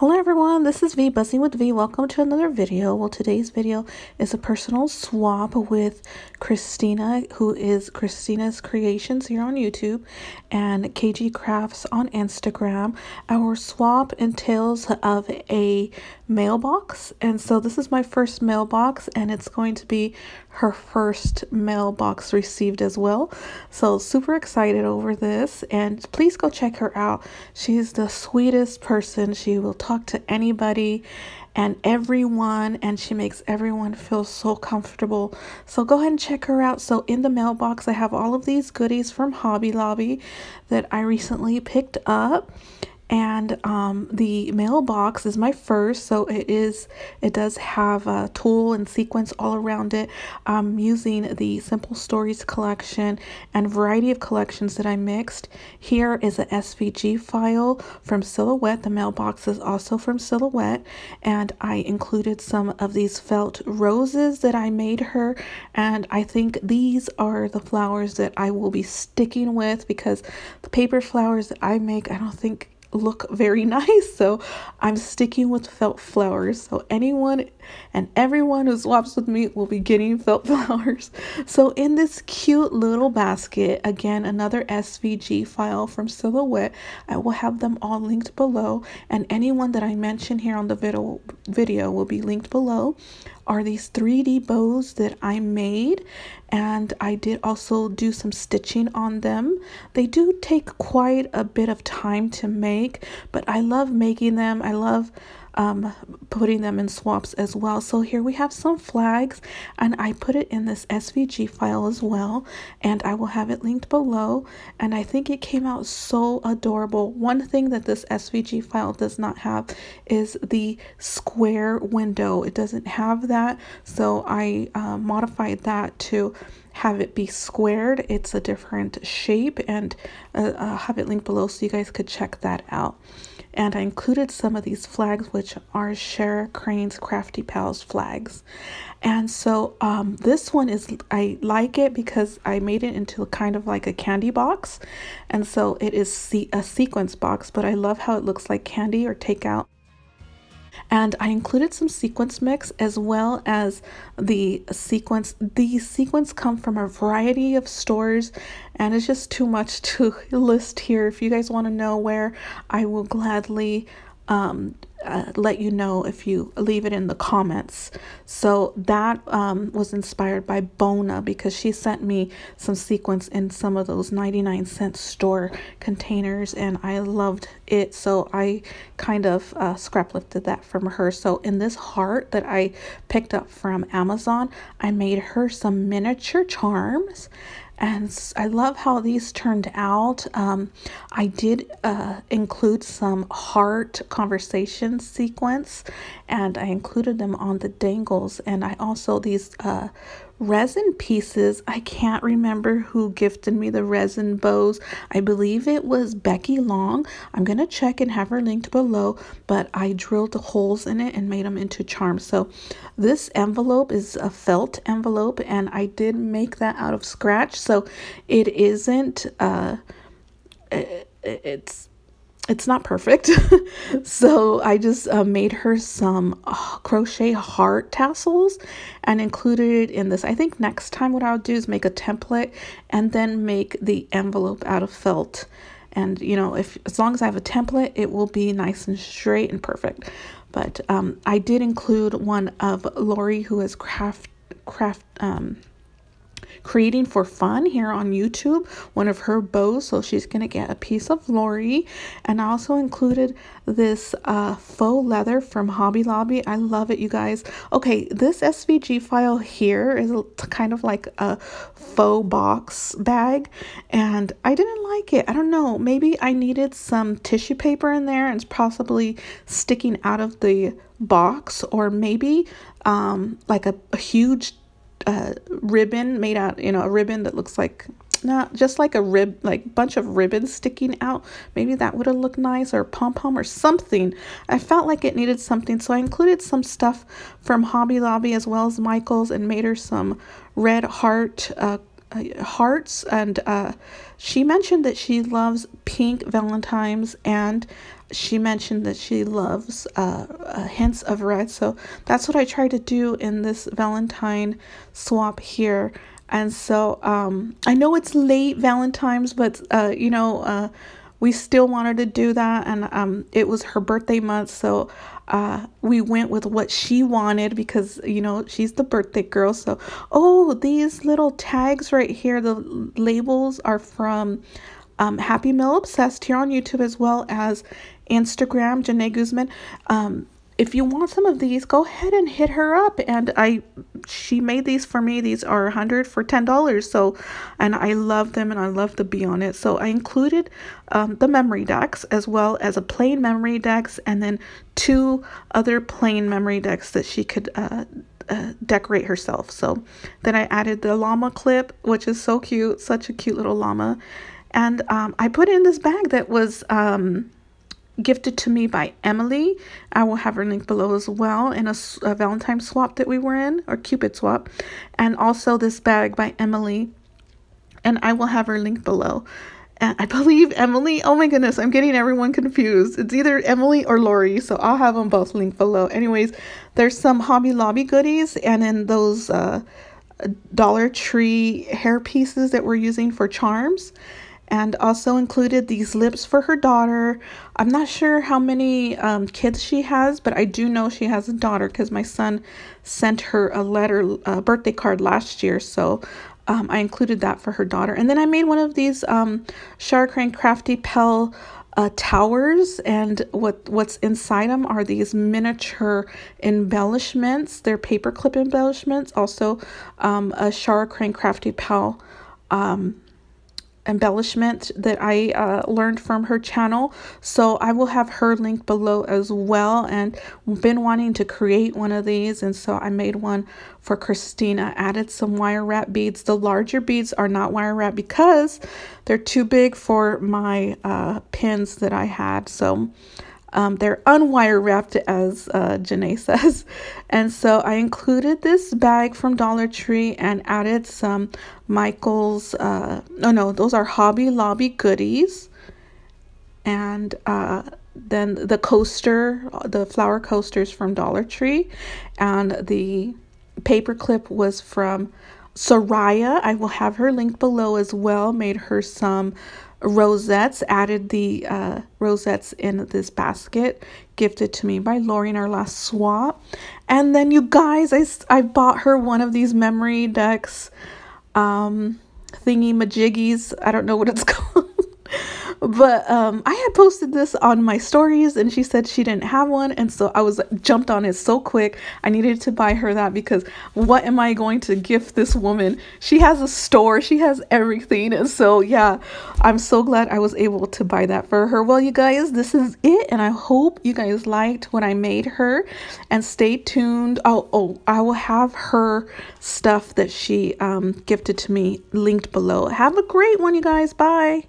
Hello everyone, this is V Buzzing with V. Welcome to another video. Well, today's video is a personal swap with Christina, who is Christina's Creations here on YouTube and KG Crafts on Instagram. Our swap entails of a mailbox, and so this is my first mailbox, and it's going to be her first mailbox received as well. So super excited over this, and please go check her out. She's the sweetest person. She will talk talk to anybody and everyone, and she makes everyone feel so comfortable. So go ahead and check her out. So in the mailbox, I have all of these goodies from Hobby Lobby that I recently picked up and um, the mailbox is my first so it is it does have a tool and sequence all around it i'm using the simple stories collection and variety of collections that i mixed here is a svg file from silhouette the mailbox is also from silhouette and i included some of these felt roses that i made her and i think these are the flowers that i will be sticking with because the paper flowers that i make i don't think look very nice. So I'm sticking with felt flowers. So anyone and everyone who swaps with me will be getting felt flowers. So in this cute little basket, again, another SVG file from Silhouette, I will have them all linked below and anyone that I mention here on the video, video will be linked below are these 3D bows that I made and I did also do some stitching on them. They do take quite a bit of time to make, but I love making them. I love um, putting them in swaps as well. So here we have some flags and I put it in this SVG file as well and I will have it linked below and I think it came out so adorable. One thing that this SVG file does not have is the square window. It doesn't have that so I uh, modified that to have it be squared. It's a different shape and uh, I'll have it linked below so you guys could check that out. And I included some of these flags, which are Share Crane's Crafty Pals flags. And so um, this one is, I like it because I made it into kind of like a candy box. And so it is a sequence box, but I love how it looks like candy or takeout and I included some sequence mix as well as the sequence. The sequence come from a variety of stores and it's just too much to list here. If you guys want to know where, I will gladly um, uh, let you know if you leave it in the comments. So that um, was inspired by Bona because she sent me some sequins in some of those 99 cent store containers and I loved it. So I kind of uh, scrap lifted that from her. So in this heart that I picked up from Amazon, I made her some miniature charms and I love how these turned out. Um, I did uh, include some heart conversation sequence and I included them on the dangles and I also these uh, resin pieces. I can't remember who gifted me the resin bows. I believe it was Becky Long. I'm going to check and have her linked below, but I drilled holes in it and made them into charms. So this envelope is a felt envelope and I did make that out of scratch. So it isn't, uh, it, it's it's not perfect. so I just uh, made her some uh, crochet heart tassels and included it in this. I think next time what I'll do is make a template and then make the envelope out of felt. And you know, if as long as I have a template, it will be nice and straight and perfect. But um, I did include one of Lori who has craft craft um, creating for fun here on YouTube, one of her bows. So she's going to get a piece of Lori. And I also included this uh, faux leather from Hobby Lobby. I love it, you guys. Okay, this SVG file here is kind of like a faux box bag. And I didn't like it. I don't know. Maybe I needed some tissue paper in there. And it's possibly sticking out of the box or maybe um, like a, a huge uh, ribbon made out, you know, a ribbon that looks like not just like a rib, like bunch of ribbons sticking out. Maybe that would have looked nice or pom pom or something. I felt like it needed something, so I included some stuff from Hobby Lobby as well as Michaels and made her some red heart uh, hearts and uh, she mentioned that she loves pink valentines and she mentioned that she loves uh, uh, hints of red. So that's what I tried to do in this Valentine swap here. And so um, I know it's late Valentine's, but uh, you know, uh, we still wanted to do that. And um, it was her birthday month. So uh, we went with what she wanted because, you know, she's the birthday girl. So, oh, these little tags right here, the labels are from um, Happy Meal Obsessed here on YouTube as well as Instagram, Janae Guzman. Um, if you want some of these, go ahead and hit her up. And I, she made these for me. These are 100 for $10. So, and I love them and I love the Be On It. So I included um, the memory decks as well as a plain memory decks and then two other plain memory decks that she could uh, uh, decorate herself. So then I added the llama clip, which is so cute. Such a cute little llama. And um, I put in this bag that was um, gifted to me by Emily. I will have her link below as well in a, a Valentine swap that we were in or Cupid swap. And also this bag by Emily. And I will have her link below. And I believe Emily. Oh my goodness, I'm getting everyone confused. It's either Emily or Lori, so I'll have them both linked below. Anyways, there's some Hobby Lobby goodies and then those uh, Dollar Tree hair pieces that we're using for charms and also included these lips for her daughter. I'm not sure how many um, kids she has, but I do know she has a daughter because my son sent her a letter, a birthday card last year. So um, I included that for her daughter. And then I made one of these um, Shark Crafty Pell uh, towers and what what's inside them are these miniature embellishments. They're paperclip embellishments. Also um, a Shara Crafty Pal um, embellishment that I uh, learned from her channel. So I will have her link below as well. And been wanting to create one of these. And so I made one for Christina. Added some wire wrap beads. The larger beads are not wire wrap because they're too big for my uh, pins that I had. So um, they're unwire wrapped, as uh, Janae says. And so I included this bag from Dollar Tree and added some Michael's, uh, no, oh no, those are Hobby Lobby goodies. And uh, then the coaster, the flower coasters from Dollar Tree. And the paperclip was from Soraya. I will have her link below as well. Made her some rosettes, added the uh, rosettes in this basket gifted to me by Lori in our last swap. And then you guys, I, I bought her one of these memory decks um, thingy majiggies. I don't know what it's called. But um, I had posted this on my stories and she said she didn't have one. And so I was jumped on it so quick. I needed to buy her that because what am I going to gift this woman? She has a store, she has everything. And so, yeah, I'm so glad I was able to buy that for her. Well, you guys, this is it. And I hope you guys liked what I made her. And stay tuned. Oh, oh, I will have her stuff that she um, gifted to me linked below. Have a great one, you guys. Bye.